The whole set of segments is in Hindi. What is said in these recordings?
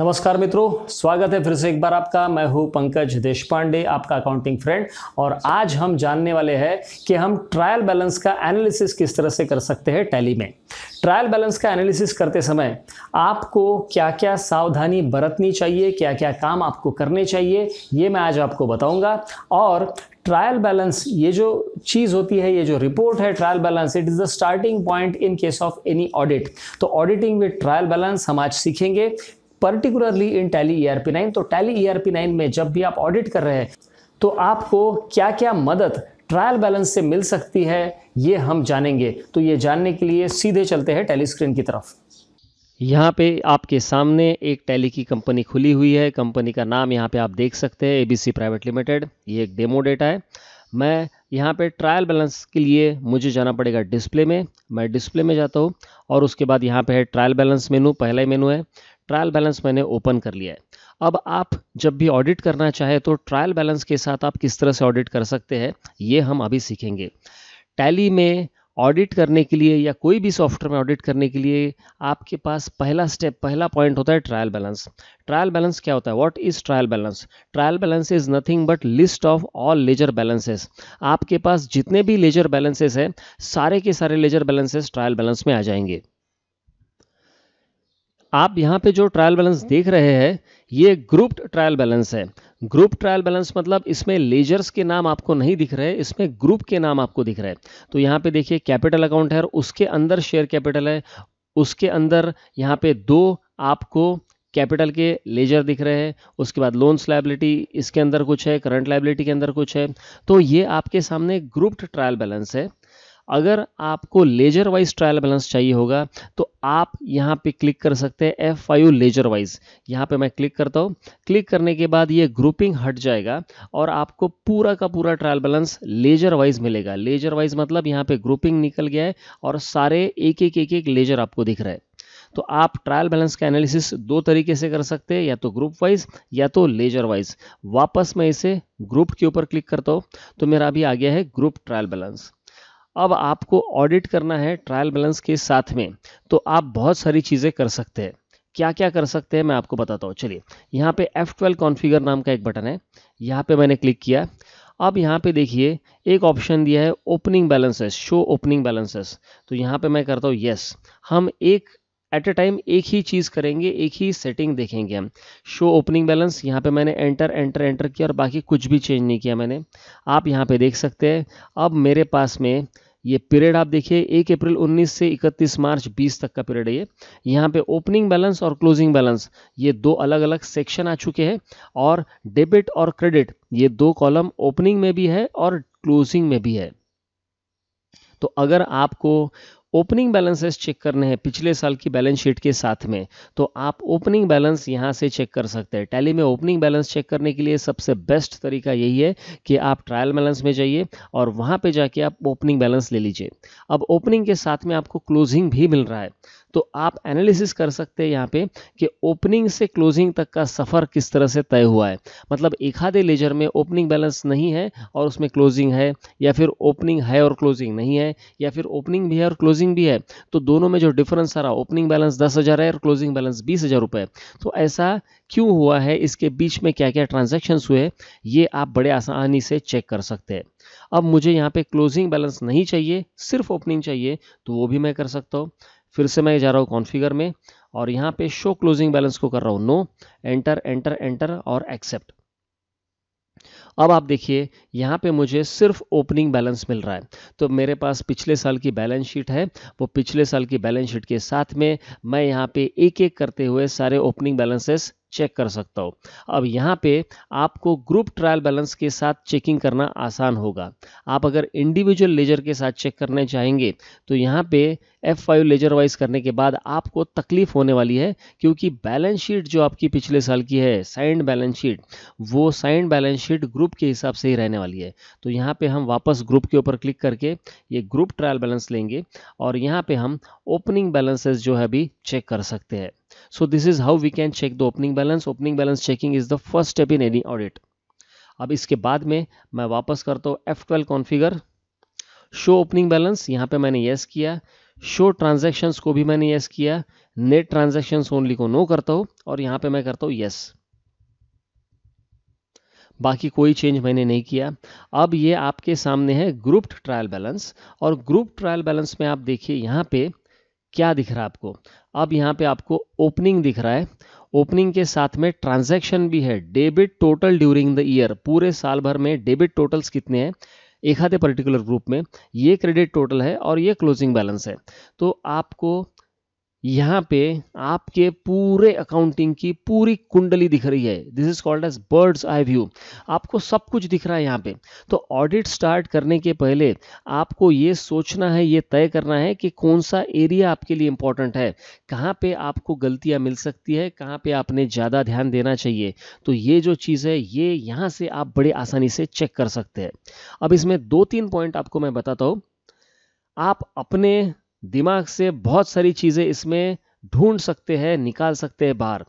नमस्कार मित्रों स्वागत है फिर से एक बार आपका मैं हूं पंकज देशपांडे आपका अकाउंटिंग फ्रेंड और आज हम जानने वाले हैं कि हम ट्रायल बैलेंस का एनालिसिस किस तरह से कर सकते हैं टैली में ट्रायल बैलेंस का एनालिसिस करते समय आपको क्या क्या सावधानी बरतनी चाहिए क्या क्या काम आपको करने चाहिए ये मैं आज आपको बताऊंगा और ट्रायल बैलेंस ये जो चीज़ होती है ये जो रिपोर्ट है trial balance it is the starting point in case of any audit तो ऑडिटिंग विद ट्रायल बैलेंस हम आज सीखेंगे particularly in Tally E nine तो टैली ई नाइन में जब भी आप ऑडिट कर रहे हैं तो आपको क्या क्या मदद ट्रायल बैलेंस से मिल सकती है ये हम जानेंगे तो ये जानने के लिए सीधे चलते हैं टैली स्क्रीन की तरफ यहाँ पे आपके सामने एक टैली की कंपनी खुली हुई है कंपनी का नाम यहाँ पे आप देख सकते हैं एबीसी प्राइवेट लिमिटेड ये एक डेमो डेटा है मैं यहाँ पे ट्रायल बैलेंस के लिए मुझे जाना पड़ेगा डिस्प्ले में मैं डिस्प्ले में जाता हूँ और उसके बाद यहाँ पे है ट्रायल बैलेंस मेनू पहला ही मेनू है ट्रायल बैलेंस मैंने ओपन कर लिया है अब आप जब भी ऑडिट करना चाहे तो ट्रायल बैलेंस के साथ आप किस तरह से ऑडिट कर सकते हैं ये हम अभी सीखेंगे टैली में ऑडिट करने के लिए या कोई भी सॉफ्टवेयर में ऑडिट करने के लिए आपके पास पहला स्टेप पहला पॉइंट होता है ट्रायल बैलेंस ट्रायल बैलेंस क्या होता है what is trial balance trial balance is nothing but list of all ledger balances आपके पास जितने भी लेजर बैलेंसेस हैं सारे के सारे लेजर बैलेंसेस ट्रायल बैलेंस में आ जाएंगे आप यहाँ पे जो ट्रायल बैलेंस देख रहे हैं ये ग्रुप्ड ट्रायल बैलेंस है ग्रुप ट्रायल बैलेंस मतलब इसमें लेजर्स के नाम आपको नहीं दिख रहे इसमें ग्रुप के नाम आपको दिख रहे तो यहाँ पे देखिए कैपिटल अकाउंट है और उसके अंदर शेयर कैपिटल है उसके अंदर यहाँ पे दो आपको कैपिटल के लेजर दिख रहे हैं उसके बाद लोन्स लाइबिलिटी इसके अंदर कुछ है करंट लाइबिलिटी के अंदर कुछ है तो ये आपके सामने ग्रुप्ड ट्रायल बैलेंस है अगर आपको लेजर वाइज ट्रायल बैलेंस चाहिए होगा तो आप यहाँ पे क्लिक कर सकते हैं एफ फाइव लेजर वाइज यहाँ पे मैं क्लिक करता हूँ क्लिक करने के बाद ये ग्रुपिंग हट जाएगा और आपको पूरा का पूरा ट्रायल बैलेंस लेजर वाइज मिलेगा लेजर वाइज मतलब यहाँ पे ग्रुपिंग निकल गया है और सारे एक एक एक एक लेजर आपको दिख रहा है तो आप ट्रायल बैलेंस का एनालिसिस दो तरीके से कर सकते हैं या तो ग्रुप वाइज या तो लेजर वाइज वापस मैं इसे ग्रुप के ऊपर क्लिक करता हूँ तो मेरा अभी आ गया है ग्रुप ट्रायल बैलेंस अब आपको ऑडिट करना है ट्रायल बैलेंस के साथ में तो आप बहुत सारी चीज़ें कर सकते हैं क्या क्या कर सकते हैं मैं आपको बताता हूँ चलिए यहाँ पे F12 कॉन्फ़िगर नाम का एक बटन है यहाँ पे मैंने क्लिक किया अब यहाँ पे देखिए एक ऑप्शन दिया है opening balances show opening balances तो यहाँ पे मैं करता हूँ यस हम एक एट ए टाइम एक ही चीज़ करेंगे एक ही सेटिंग देखेंगे हम शो ओपनिंग बैलेंस यहाँ पे मैंने एंटर एंटर एंटर किया और बाकी कुछ भी चेंज नहीं किया मैंने आप यहाँ पे देख सकते हैं अब मेरे पास में ये पीरियड आप देखिए एक अप्रैल 19 से 31 मार्च 20 तक का पीरियड है ये यहाँ पे ओपनिंग बैलेंस और क्लोजिंग बैलेंस ये दो अलग अलग सेक्शन आ चुके हैं और डेबिट और क्रेडिट ये दो कॉलम ओपनिंग में भी है और क्लोजिंग में भी है तो अगर आपको ओपनिंग बैलेंसेस चेक करने हैं पिछले साल की बैलेंस शीट के साथ में तो आप ओपनिंग बैलेंस यहां से चेक कर सकते हैं टैली में ओपनिंग बैलेंस चेक करने के लिए सबसे बेस्ट तरीका यही है कि आप ट्रायल बैलेंस में जाइए और वहां पर जाके आप ओपनिंग बैलेंस ले लीजिए अब ओपनिंग के साथ में आपको क्लोजिंग भी मिल रहा है तो आप एनालिसिस कर सकते हैं यहाँ पे कि ओपनिंग से क्लोजिंग तक का सफ़र किस तरह से तय हुआ है मतलब एक आधे लेजर में ओपनिंग बैलेंस नहीं है और उसमें क्लोजिंग है या फिर ओपनिंग है और क्लोजिंग नहीं है या फिर ओपनिंग भी है और क्लोजिंग भी है तो दोनों में जो डिफरेंस आ रहा ओपनिंग बैलेंस दस हज़ार है और क्लोजिंग बैलेंस बीस हज़ार रुपये तो ऐसा क्यों हुआ है इसके बीच में क्या क्या ट्रांजेक्शन्स हुए ये आप बड़े आसानी से चेक कर सकते हैं अब मुझे यहाँ पे क्लोजिंग बैलेंस नहीं चाहिए सिर्फ ओपनिंग चाहिए तो वो भी मैं कर सकता हूँ फिर से मैं जा रहा हूँ कॉन्फ़िगर में और यहाँ पे शो क्लोजिंग बैलेंस को कर रहा हूँ नो एंटर एंटर एंटर और एक्सेप्ट अब आप देखिए यहाँ पे मुझे सिर्फ ओपनिंग बैलेंस मिल रहा है तो मेरे पास पिछले साल की बैलेंस शीट है वो पिछले साल की बैलेंस शीट के साथ में मैं यहाँ पे एक एक करते हुए सारे ओपनिंग बैलेंसेस चेक कर सकता हो अब यहाँ पे आपको ग्रुप ट्रायल बैलेंस के साथ चेकिंग करना आसान होगा आप अगर इंडिविजुअल लेजर के साथ चेक करने चाहेंगे तो यहाँ पे एफ फाइव लेजर वाइज करने के बाद आपको तकलीफ होने वाली है क्योंकि बैलेंस शीट जो आपकी पिछले साल की है साइंड बैलेंस शीट वो साइंड बैलेंस शीट ग्रुप के हिसाब से ही रहने वाली है तो यहाँ पे हम वापस ग्रुप के ऊपर क्लिक करके ये ग्रुप ट्रायल बैलेंस लेंगे और यहाँ पे हम ओपनिंग बैलेंसेस जो है अभी चेक कर सकते हैं so this is how we can check the opening balance opening balance checking is the first step in any audit अब इसके बाद में मैं वापस करता हूँ F twelve configure show opening balance यहाँ पे मैंने येस yes किया शो ट्रांजैक्शंस को भी मैंने येस yes किया नेट ट्रांजैक्शंस ओनली को नो करता हूँ और यहाँ पे मैं करता हूँ येस yes. बाकी कोई चेंज मैंने नहीं किया अब ये आपके सामने है ग्रुप्ड ट्रायल बैलेंस और ग्रुप ट्रायल बैलेंस में आप देखिए यहाँ पे क्या दिख रहा है आपको अब यहाँ पे आपको ओपनिंग दिख रहा है ओपनिंग के साथ में ट्रांजैक्शन भी है debit total during the year पूरे साल भर में डेबिट टोटल्स कितने हैं एक आधे पर्टिकुलर ग्रुप में ये क्रेडिट टोटल है और ये क्लोजिंग बैलेंस है तो आपको यहाँ पे आपके पूरे अकाउंटिंग की पूरी कुंडली दिख रही है this is called as bird's eye view आपको सब कुछ दिख रहा है यहाँ पे तो ऑडिट स्टार्ट करने के पहले आपको ये सोचना है ये तय करना है कि कौन सा एरिया आपके लिए इंपॉर्टेंट है कहाँ पे आपको गलतियां मिल सकती है कहाँ पे आपने ज़्यादा ध्यान देना चाहिए तो ये जो चीज़ है ये यहाँ से आप बड़े आसानी से चेक कर सकते हैं अब इसमें दो तीन पॉइंट आपको मैं बताता हूँ आप अपने दिमाग से बहुत सारी चीज़ें इसमें ढूंढ सकते हैं निकाल सकते हैं बाहर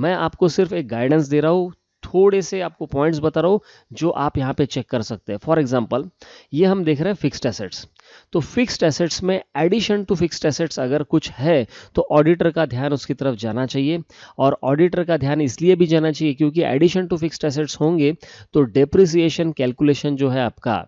मैं आपको सिर्फ एक गाइडेंस दे रहा हूँ थोड़े से आपको पॉइंट्स बता रहा हूँ जो आप यहाँ पे चेक कर सकते हैं फॉर एग्जाम्पल ये हम देख रहे हैं फिक्स्ड एसेट्स तो फिक्स्ड एसेट्स में एडिशन टू फिक्स्ड एसेट्स अगर कुछ है तो ऑडिटर का ध्यान उसकी तरफ जाना चाहिए और ऑडिटर का ध्यान इसलिए भी जाना चाहिए क्योंकि एडिशन टू फिक्स्ड एसेट्स होंगे तो डेप्रिसिएशन कैलकुलेशन जो है आपका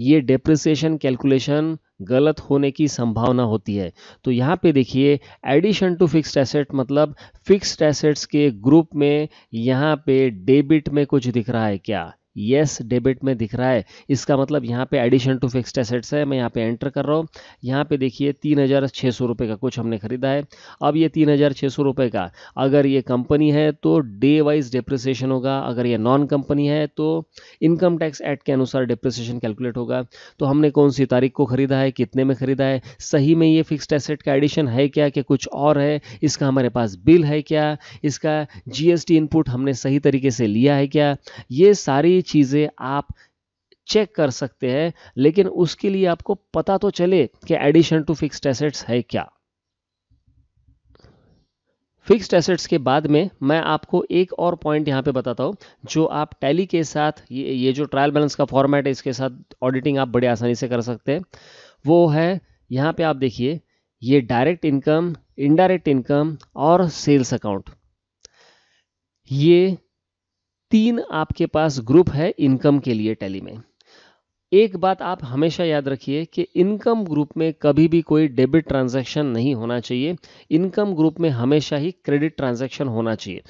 ये डिप्रिसिएशन कैलकुलेशन गलत होने की संभावना होती है तो यहाँ पे देखिए एडिशन टू फिक्स्ड एसेट मतलब फिक्स्ड एसेट्स के ग्रुप में यहाँ पे डेबिट में कुछ दिख रहा है क्या यस yes, डेबिट में दिख रहा है इसका मतलब यहाँ पे एडिशन टू फिक्स्ड एसेट्स है मैं यहाँ पे एंटर कर रहा हूँ यहाँ पे देखिए तीन हज़ार छः सौ रुपये का कुछ हमने खरीदा है अब ये तीन हज़ार छः सौ रुपये का अगर ये कंपनी है तो डे वाइज डिप्रिसिएशन होगा अगर ये नॉन कंपनी है तो इनकम टैक्स एक्ट के अनुसार डिप्रिसिएशन कैलकुलेट होगा तो हमने कौन सी तारीख को ख़रीदा है कितने में ख़रीदा है सही में ये फिक्स्ड एसेट का एडिशन है क्या कि कुछ और है इसका हमारे पास बिल है क्या इसका जीएसटी इनपुट हमने सही तरीके से लिया है क्या ये सारी चीज़ें आप चेक कर सकते हैं लेकिन उसके लिए आपको पता तो चले कि एडिशन टू फिक्स्ड एसेट्स है क्या फिक्स्ड एसेट्स के बाद में मैं आपको एक और पॉइंट यहां पे बताता हूं जो आप टैली के साथ ये ये जो ट्रायल बैलेंस का फॉर्मेट है इसके साथ ऑडिटिंग आप बड़े आसानी से कर सकते हैं वो है यहां पे आप देखिए ये डायरेक्ट इनकम इनडायरेक्ट इनकम और सेल्स अकाउंट ये तीन आपके पास ग्रुप है इनकम के लिए टैली में एक बात आप हमेशा याद रखिए कि इनकम ग्रुप में कभी भी कोई डेबिट ट्रांजैक्शन नहीं होना चाहिए इनकम ग्रुप में हमेशा ही क्रेडिट ट्रांजैक्शन होना चाहिए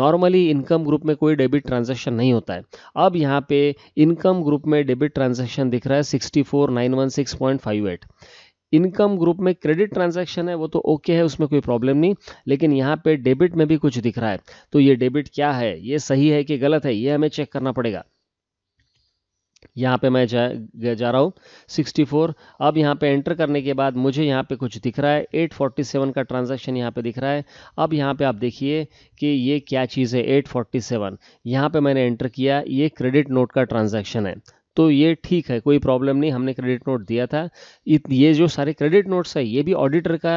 नॉर्मली इनकम ग्रुप में कोई डेबिट ट्रांजैक्शन नहीं होता है अब यहाँ पे इनकम ग्रुप में डेबिट ट्रांजैक्शन दिख रहा है sixty four nine one six point five eight income group में क्रेडिट ट्रांजैक्शन है वो तो ओके है उसमें कोई प्रॉब्लम नहीं लेकिन यहाँ पे डेबिट में भी कुछ दिख रहा है तो ये डेबिट क्या है ये सही है कि गलत है ये हमें चेक करना पड़ेगा यहाँ पे मैं जा, जा रहा हूँ 64 अब यहाँ पे एंटर करने के बाद मुझे यहाँ पे कुछ दिख रहा है 847 का ट्रांजैक्शन यहाँ पे दिख रहा है अब यहाँ पे आप देखिए कि ये क्या चीज़ है 847 यहाँ पे मैंने एंटर किया ये क्रेडिट नोट का ट्रांजैक्शन है तो ये ठीक है कोई प्रॉब्लम नहीं हमने क्रेडिट नोट दिया था ये जो सारे क्रेडिट नोट्स है ये भी ऑडिटर का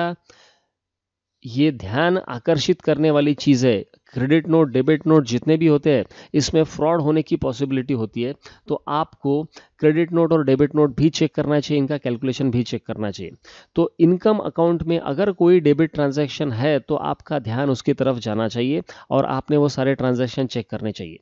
ये ध्यान आकर्षित करने वाली चीज़ है क्रेडिट नोट डेबिट नोट जितने भी होते हैं इसमें फ्रॉड होने की पॉसिबिलिटी होती है तो आपको क्रेडिट नोट और डेबिट नोट भी चेक करना चाहिए इनका कैलकुलेशन भी चेक करना चाहिए तो इनकम अकाउंट में अगर कोई डेबिट ट्रांजैक्शन है तो आपका ध्यान उसकी तरफ जाना चाहिए और आपने वो सारे ट्रांजेक्शन चेक करने चाहिए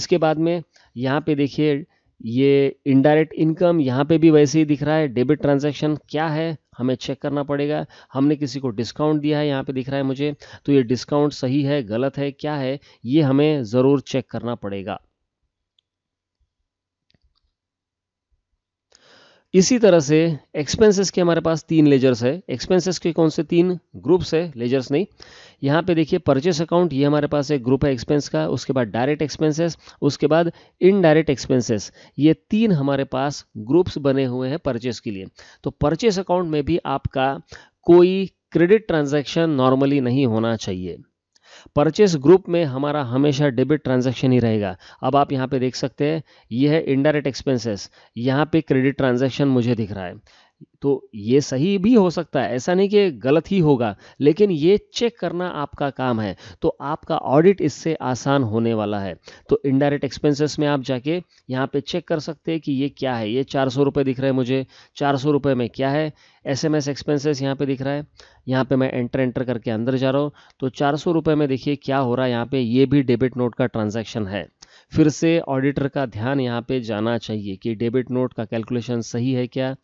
इसके बाद में यहाँ पे देखिए ये इनडायरेक्ट इनकम यहाँ पे भी वैसे ही दिख रहा है डेबिट ट्रांजैक्शन क्या है हमें चेक करना पड़ेगा हमने किसी को डिस्काउंट दिया है यहाँ पे दिख रहा है मुझे तो ये डिस्काउंट सही है गलत है क्या है ये हमें ज़रूर चेक करना पड़ेगा इसी तरह से एक्सपेंसेस के हमारे पास तीन लेजर्स है एक्सपेंसेस के कौन से तीन ग्रुप्स है लेजर्स नहीं यहाँ पे देखिए परचेस अकाउंट ये हमारे पास एक ग्रुप है एक्सपेंस का उसके बाद डायरेक्ट एक्सपेंसेस उसके बाद इनडायरेक्ट एक्सपेंसेस ये तीन हमारे पास ग्रुप्स बने हुए हैं परचेस के लिए तो परचेस अकाउंट में भी आपका कोई क्रेडिट ट्रांजेक्शन नॉर्मली नहीं होना चाहिए परचेस ग्रुप में हमारा हमेशा डेबिट ट्रांजैक्शन ही रहेगा अब आप यहाँ पे देख सकते हैं ये है इनडायरेक्ट एक्सपेंसेस यहाँ पे क्रेडिट ट्रांजैक्शन मुझे दिख रहा है तो ये सही भी हो सकता है ऐसा नहीं कि गलत ही होगा लेकिन ये चेक करना आपका काम है तो आपका ऑडिट इससे आसान होने वाला है तो इनडायरेक्ट एक्सपेंसेस में आप जाके यहाँ पे चेक कर सकते हैं कि ये क्या है ये चार सौ रुपये दिख रहा है मुझे चार सौ रुपये में क्या है एस एम एस एक्सपेंसेस यहाँ पे दिख रहा है यहाँ पे मैं एंटर एंटर करके अंदर जा रहा हूँ तो चार सौ रुपये में देखिए क्या हो रहा है यहाँ पर ये भी डेबिट नोट का ट्रांजेक्शन है फिर से ऑडिटर का ध्यान यहाँ पर जाना चाहिए कि डेबिट नोट का कैलकुलेशन सही है क्या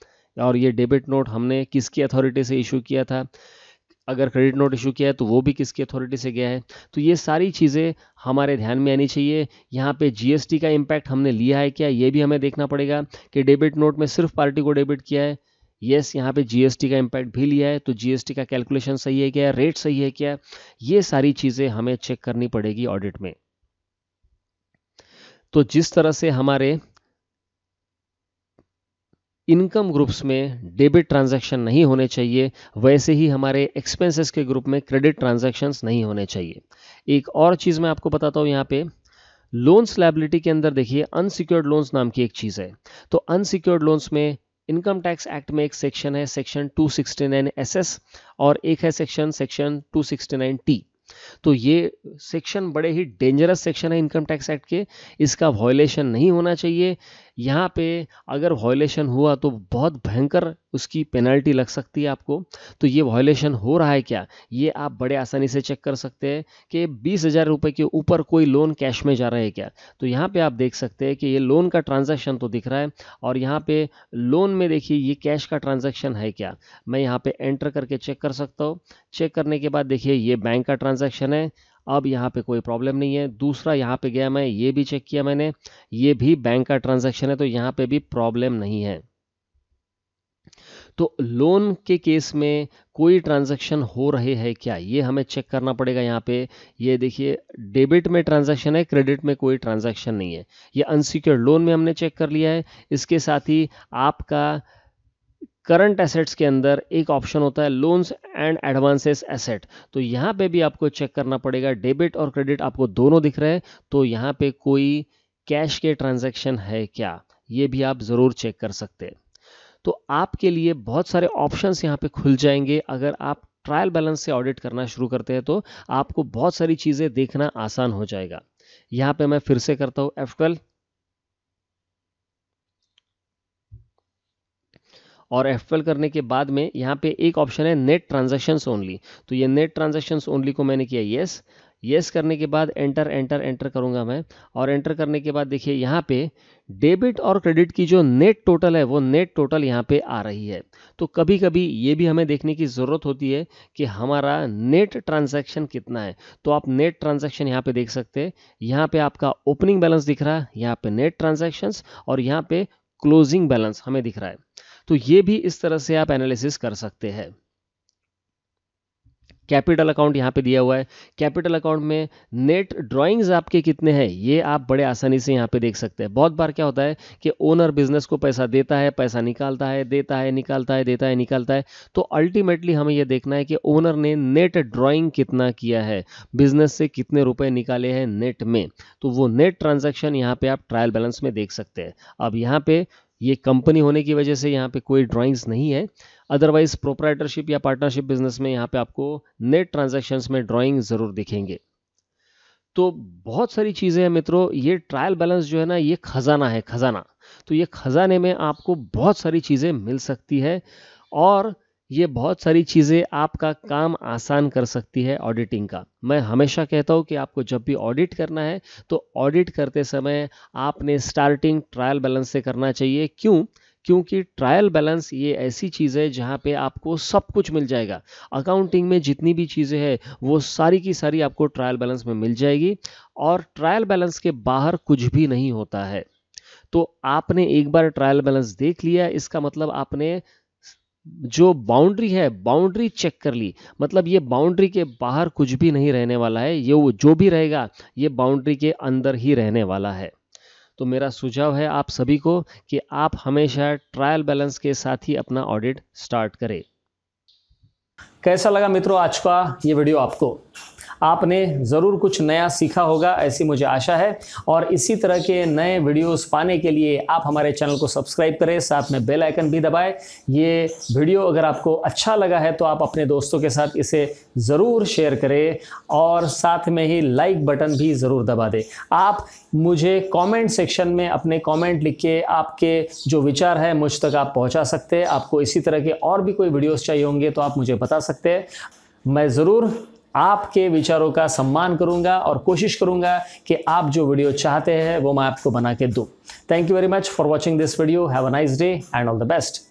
और ये डेबिट नोट हमने किसकी अथॉरिटी से इशू किया था अगर क्रेडिट नोट इशू किया है तो वो भी किसकी अथॉरिटी से गया है तो ये सारी चीज़ें हमारे ध्यान में आनी चाहिए यहाँ पे जीएसटी का इम्पैक्ट हमने लिया है क्या ये भी हमें देखना पड़ेगा कि डेबिट नोट में सिर्फ पार्टी को डेबिट किया है यस यहाँ पे जीएसटी का इम्पैक्ट भी लिया है तो जीएसटी का कैलकुलेशन सही है क्या रेट सही है क्या ये सारी चीज़ें हमें चेक करनी पड़ेगी ऑडिट में तो जिस तरह से हमारे इनकम ग्रुप्स में डेबिट ट्रांजैक्शन नहीं होने चाहिए वैसे ही हमारे एक्सपेंसेस के ग्रुप में क्रेडिट ट्रांजैक्शंस नहीं होने चाहिए एक और चीज़ मैं आपको बताता हूँ यहाँ पे लोन्स लाइबिलिटी के अंदर देखिए अनसिक्योर्ड लोन्स नाम की एक चीज़ है तो अनसिक्योर्ड लोन्स में इनकम टैक्स एक्ट में एक सेक्शन है सेक्शन टू सिक्सटी और एक है सेक्शन सेक्शन टू टी तो ये सेक्शन बड़े ही डेंजरस सेक्शन है इनकम टैक्स एक्ट के इसका वॉयलेशन नहीं होना चाहिए यहाँ पे अगर वॉयलेशन हुआ तो बहुत भयंकर उसकी पेनल्टी लग सकती है आपको तो ये वॉयलेशन हो रहा है क्या ये आप बड़े आसानी से चेक कर सकते हैं कि बीस हज़ार रुपये के ऊपर कोई लोन कैश में जा रहा है क्या तो यहाँ पे आप देख सकते हैं कि ये लोन का ट्रांजेक्शन तो दिख रहा है और यहाँ पे लोन में देखिए ये कैश का ट्रांजेक्शन है क्या मैं यहाँ पे एंटर करके चेक कर सकता हूँ चेक करने के बाद देखिए ये बैंक का ट्रांजेक्शन ट्रांजैक्शन है अब यहाँ पे कोई प्रॉब्लम नहीं है दूसरा यहाँ पे गया मैं ये भी चेक किया मैंने ये भी बैंक का ट्रांजैक्शन है तो यहाँ पे भी प्रॉब्लम नहीं है तो लोन के केस में कोई ट्रांजैक्शन हो रहे हैं क्या ये हमें चेक करना पड़ेगा यहाँ पे ये देखिए डेबिट में ट्रांजैक्शन है क्रेडिट में कोई ट्रांजैक्शन नहीं है ये अनसिक्योर्ड लोन में हमने चेक कर लिया है इसके साथ ही आपका करंट एसेट्स के अंदर एक ऑप्शन होता है लोन्स एंड एडवांसेस एसेट तो यहाँ पे भी आपको चेक करना पड़ेगा डेबिट और क्रेडिट आपको दोनों दिख रहे हैं तो यहाँ पे कोई कैश के ट्रांजैक्शन है क्या ये भी आप ज़रूर चेक कर सकते हैं तो आपके लिए बहुत सारे ऑप्शंस यहाँ पे खुल जाएंगे अगर आप ट्रायल बैलेंस से ऑडिट करना शुरू करते हैं तो आपको बहुत सारी चीज़ें देखना आसान हो जाएगा यहाँ पे मैं फिर से करता हूं एफ और एफ करने के बाद में यहाँ पे एक ऑप्शन है नेट ट्रांजेक्शन्स ओनली तो ये नेट ट्रांजेक्शन्स ओनली को मैंने किया येस येस yes करने के बाद एंटर एंटर एंटर करूंगा मैं और एंटर करने के बाद देखिए यहाँ पे डेबिट और क्रेडिट की जो नेट टोटल है वो नेट टोटल यहाँ पे आ रही है तो कभी कभी ये भी हमें देखने की ज़रूरत होती है कि हमारा नेट ट्रांजैक्शन कितना है तो आप नेट ट्रांजैक्शन यहाँ पे देख सकते हैं यहाँ पे आपका ओपनिंग बैलेंस दिख रहा है यहाँ पे नेट ट्रांजेक्शन्स और यहाँ पे क्लोजिंग बैलेंस हमें दिख रहा है तो ये भी इस तरह से आप एनालिसिस कर सकते हैं कैपिटल अकाउंट यहां पे दिया हुआ है कैपिटल अकाउंट में नेट ड्राइंग्स आपके कितने हैं ये आप बड़े आसानी से यहां पे देख सकते हैं बहुत बार क्या होता है कि ओनर बिजनेस को पैसा देता है पैसा निकालता है देता है निकालता है देता है निकालता है तो अल्टीमेटली हमें ये देखना है कि ओनर ने नेट ड्रॉइंग कितना किया है बिजनेस से कितने रुपए निकाले हैं नेट में तो वो नेट ट्रांजेक्शन यहाँ पर आप ट्रायल बैलेंस में देख सकते हैं अब यहाँ पर ये कंपनी होने की वजह से यहाँ पे कोई ड्राइंग्स नहीं है अदरवाइज प्रोपराइटरशिप या पार्टनरशिप बिजनेस में यहाँ पे आपको नेट ट्रांजेक्शन में ड्राॅइंग ज़रूर दिखेंगे तो बहुत सारी चीज़ें हैं मित्रों ये ट्रायल बैलेंस जो है ना ये खजाना है खजाना तो ये खजाने में आपको बहुत सारी चीज़ें मिल सकती है और ये बहुत सारी चीज़ें आपका काम आसान कर सकती है ऑडिटिंग का मैं हमेशा कहता हूँ कि आपको जब भी ऑडिट करना है तो ऑडिट करते समय आपने स्टार्टिंग ट्रायल बैलेंस से करना चाहिए क्यों क्योंकि ट्रायल बैलेंस ये ऐसी चीज़ है जहाँ पे आपको सब कुछ मिल जाएगा अकाउंटिंग में जितनी भी चीज़ें हैं वो सारी की सारी आपको ट्रायल बैलेंस में मिल जाएगी और ट्रायल बैलेंस के बाहर कुछ भी नहीं होता है तो आपने एक बार ट्रायल बैलेंस देख लिया इसका मतलब आपने जो बाउंड्री है बाउंड्री चेक कर ली मतलब ये बाउंड्री के बाहर कुछ भी नहीं रहने वाला है ये वो जो भी रहेगा ये बाउंड्री के अंदर ही रहने वाला है तो मेरा सुझाव है आप सभी को कि आप हमेशा ट्रायल बैलेंस के साथ ही अपना ऑडिट स्टार्ट करें कैसा लगा मित्रों आज का ये वीडियो आपको आपने ज़रूर कुछ नया सीखा होगा ऐसी मुझे आशा है और इसी तरह के नए वीडियोस पाने के लिए आप हमारे चैनल को सब्सक्राइब करें साथ में बेल आइकन भी दबाएं ये वीडियो अगर आपको अच्छा लगा है तो आप अपने दोस्तों के साथ इसे ज़रूर शेयर करें और साथ में ही लाइक बटन भी ज़रूर दबा दें आप मुझे कमेंट सेक्शन में अपने कमेंट लिख के आपके जो विचार है मुझ तक आप पहुंचा सकते हैं आपको इसी तरह के और भी कोई वीडियोस चाहिए होंगे तो आप मुझे बता सकते हैं मैं ज़रूर आपके विचारों का सम्मान करूंगा और कोशिश करूंगा कि आप जो वीडियो चाहते हैं वो मैं आपको बना के दूँ thank you very much for watching this video have a nice day and all the best